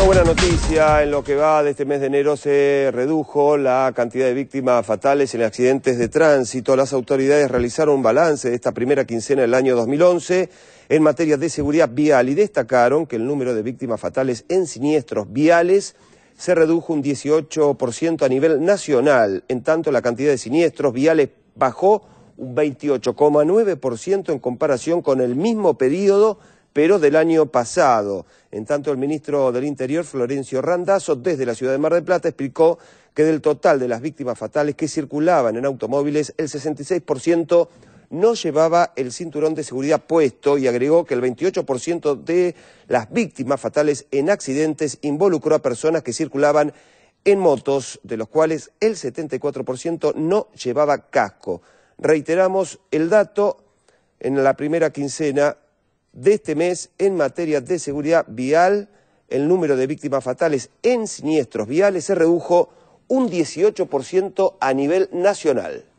Una buena noticia, en lo que va de este mes de enero se redujo la cantidad de víctimas fatales en accidentes de tránsito. Las autoridades realizaron un balance de esta primera quincena del año 2011 en materia de seguridad vial y destacaron que el número de víctimas fatales en siniestros viales se redujo un 18% a nivel nacional. En tanto, la cantidad de siniestros viales bajó un 28,9% en comparación con el mismo periodo pero del año pasado. En tanto, el ministro del Interior, Florencio Randazzo, desde la ciudad de Mar del Plata, explicó que del total de las víctimas fatales que circulaban en automóviles, el 66% no llevaba el cinturón de seguridad puesto y agregó que el 28% de las víctimas fatales en accidentes involucró a personas que circulaban en motos, de los cuales el 74% no llevaba casco. Reiteramos el dato en la primera quincena de este mes en materia de seguridad vial, el número de víctimas fatales en siniestros viales se redujo un 18% a nivel nacional.